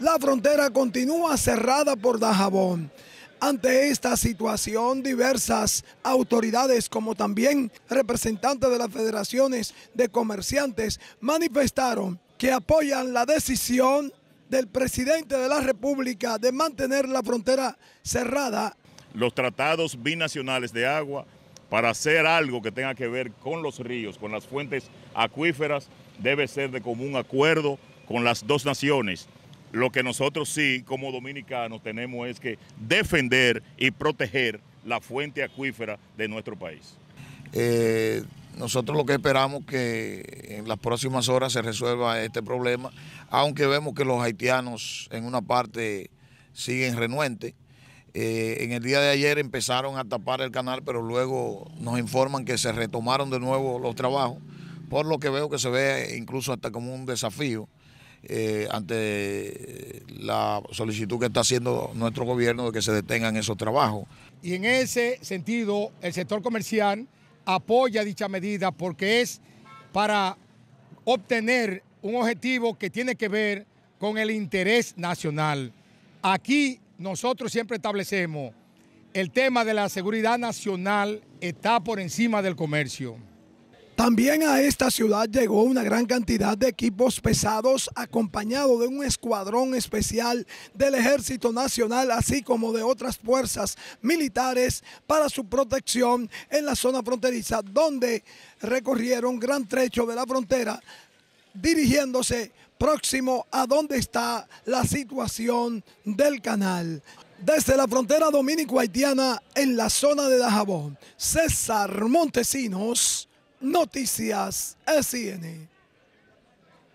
La frontera continúa cerrada por Dajabón. Ante esta situación, diversas autoridades como también representantes de las federaciones de comerciantes manifestaron que apoyan la decisión del presidente de la República de mantener la frontera cerrada. Los tratados binacionales de agua para hacer algo que tenga que ver con los ríos, con las fuentes acuíferas, debe ser de común acuerdo con las dos naciones lo que nosotros sí, como dominicanos, tenemos es que defender y proteger la fuente acuífera de nuestro país. Eh, nosotros lo que esperamos que en las próximas horas se resuelva este problema, aunque vemos que los haitianos en una parte siguen renuentes. Eh, en el día de ayer empezaron a tapar el canal, pero luego nos informan que se retomaron de nuevo los trabajos, por lo que veo que se ve incluso hasta como un desafío eh, ante la solicitud que está haciendo nuestro gobierno de que se detengan esos trabajos. Y en ese sentido, el sector comercial apoya dicha medida porque es para obtener un objetivo que tiene que ver con el interés nacional. Aquí nosotros siempre establecemos el tema de la seguridad nacional está por encima del comercio. También a esta ciudad llegó una gran cantidad de equipos pesados acompañado de un escuadrón especial del Ejército Nacional, así como de otras fuerzas militares para su protección en la zona fronteriza, donde recorrieron gran trecho de la frontera dirigiéndose próximo a donde está la situación del canal. Desde la frontera dominico-haitiana en la zona de Dajabón, César Montesinos, Noticias SN.